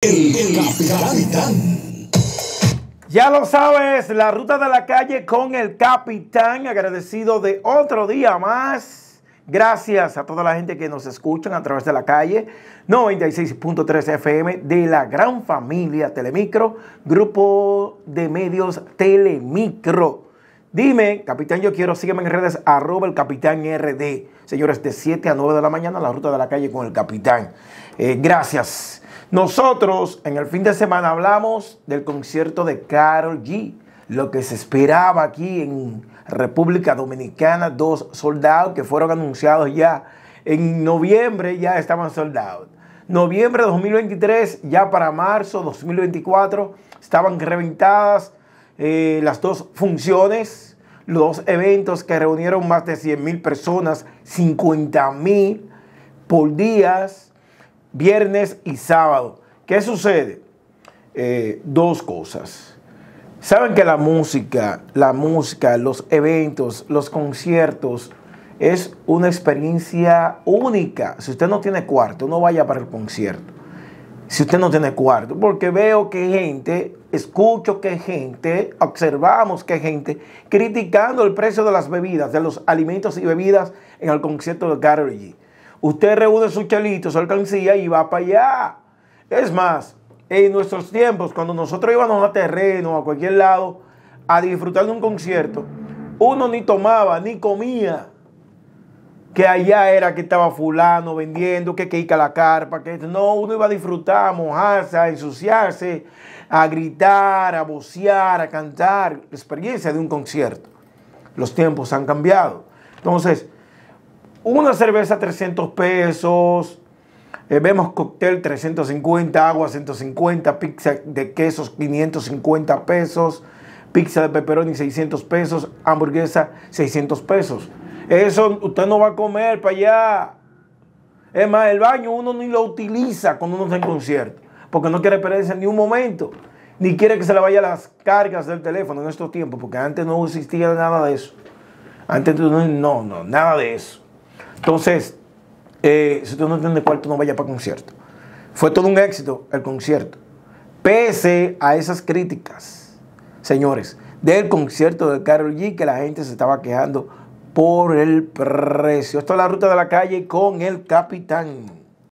El, capitán. Ya lo sabes, la ruta de la calle con el capitán, agradecido de otro día más. Gracias a toda la gente que nos escuchan a través de la calle 96.3 FM de la gran familia Telemicro, grupo de medios Telemicro. Dime, capitán, yo quiero, sígueme en redes, arroba el capitán RD. Señores, de 7 a 9 de la mañana, la ruta de la calle con el capitán. Eh, gracias. Nosotros en el fin de semana hablamos del concierto de Carol G, lo que se esperaba aquí en República Dominicana, dos soldados que fueron anunciados ya en noviembre, ya estaban soldados. Noviembre de 2023, ya para marzo 2024, estaban reventadas eh, las dos funciones, los eventos que reunieron más de 100 mil personas, 50 mil por días viernes y sábado. ¿Qué sucede? Eh, dos cosas. Saben que la música, la música, los eventos, los conciertos es una experiencia única. Si usted no tiene cuarto, no vaya para el concierto. Si usted no tiene cuarto, porque veo que hay gente, escucho que hay gente, observamos que hay gente criticando el precio de las bebidas, de los alimentos y bebidas en el concierto de Gary Usted reúne sus chalitos, su alcancía y va para allá. Es más, en nuestros tiempos, cuando nosotros íbamos a terreno, a cualquier lado, a disfrutar de un concierto, uno ni tomaba, ni comía. Que allá era que estaba fulano vendiendo, que queica la carpa, que no, uno iba a disfrutar, a mojarse, a ensuciarse, a gritar, a vocear, a cantar. La experiencia de un concierto. Los tiempos han cambiado. Entonces, una cerveza 300 pesos, eh, vemos cóctel 350, agua 150, pizza de quesos 550 pesos, pizza de pepperoni 600 pesos, hamburguesa 600 pesos. Eso usted no va a comer para allá. Es más, el baño uno ni lo utiliza cuando uno está en concierto, porque no quiere perderse ni un momento, ni quiere que se le vayan las cargas del teléfono en estos tiempos, porque antes no existía nada de eso. Antes no, no, nada de eso. Entonces, eh, si tú no cuál, cuarto, no vaya para concierto. Fue todo un éxito el concierto. Pese a esas críticas, señores, del concierto de Carol G, que la gente se estaba quejando por el precio. Esto es la ruta de la calle con el capitán.